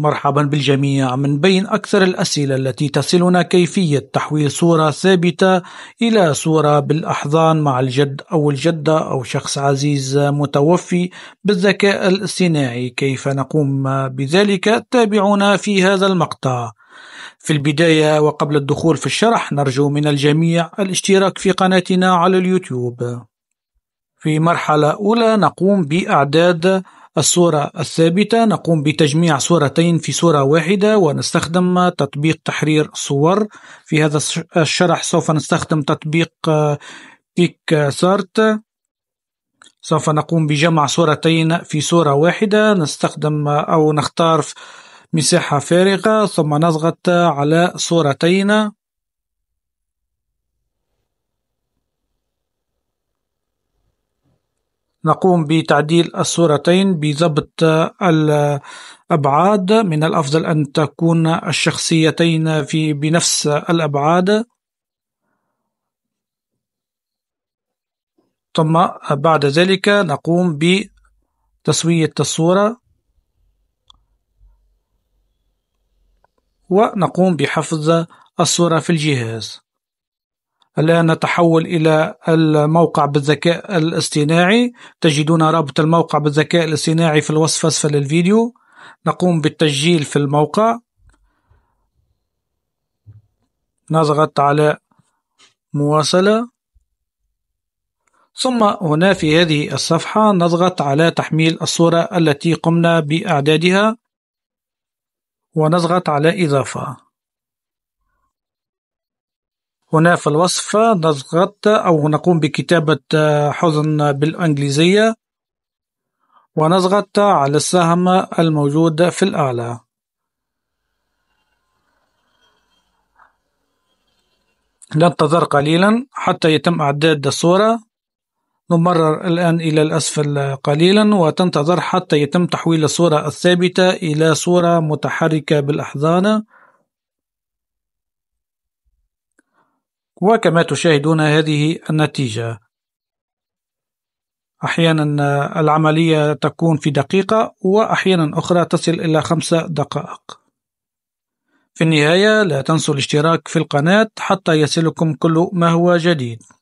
مرحبا بالجميع من بين أكثر الأسئلة التي تصلنا كيفية تحويل صورة ثابتة إلى صورة بالأحضان مع الجد أو الجدة أو شخص عزيز متوفي بالذكاء الاصطناعي كيف نقوم بذلك تابعونا في هذا المقطع في البداية وقبل الدخول في الشرح نرجو من الجميع الاشتراك في قناتنا على اليوتيوب في مرحلة أولى نقوم بإعداد الصورة الثابتة نقوم بتجميع صورتين في صورة واحدة ونستخدم تطبيق تحرير صور في هذا الشرح سوف نستخدم تطبيق كيك آه، سارت سوف نقوم بجمع صورتين في صورة واحدة نستخدم آه، أو نختار مساحة فارغة ثم نضغط على صورتين نقوم بتعديل الصورتين بضبط الأبعاد من الأفضل أن تكون الشخصيتين في بنفس الأبعاد ثم بعد ذلك نقوم بتسوية الصورة ونقوم بحفظ الصورة في الجهاز الآن نتحول إلى الموقع بالذكاء الاصطناعي تجدون رابط الموقع بالذكاء الاصطناعي في الوصف أسفل الفيديو نقوم بالتسجيل في الموقع نضغط على مواصلة ثم هنا في هذه الصفحة نضغط على تحميل الصورة التي قمنا بإعدادها ونضغط على إضافة هنا في الوصف نضغط أو نقوم بكتابة حزن بالإنجليزية ونضغط على السهم الموجود في الأعلى ننتظر قليلا حتى يتم إعداد الصورة نمرر الآن إلى الأسفل قليلا وتنتظر حتى يتم تحويل الصورة الثابتة إلى صورة متحركة بالأحضان وكما تشاهدون هذه النتيجة أحيانا العملية تكون في دقيقة وأحيانا أخرى تصل إلى خمس دقائق في النهاية لا تنسوا الاشتراك في القناة حتى يصلكم كل ما هو جديد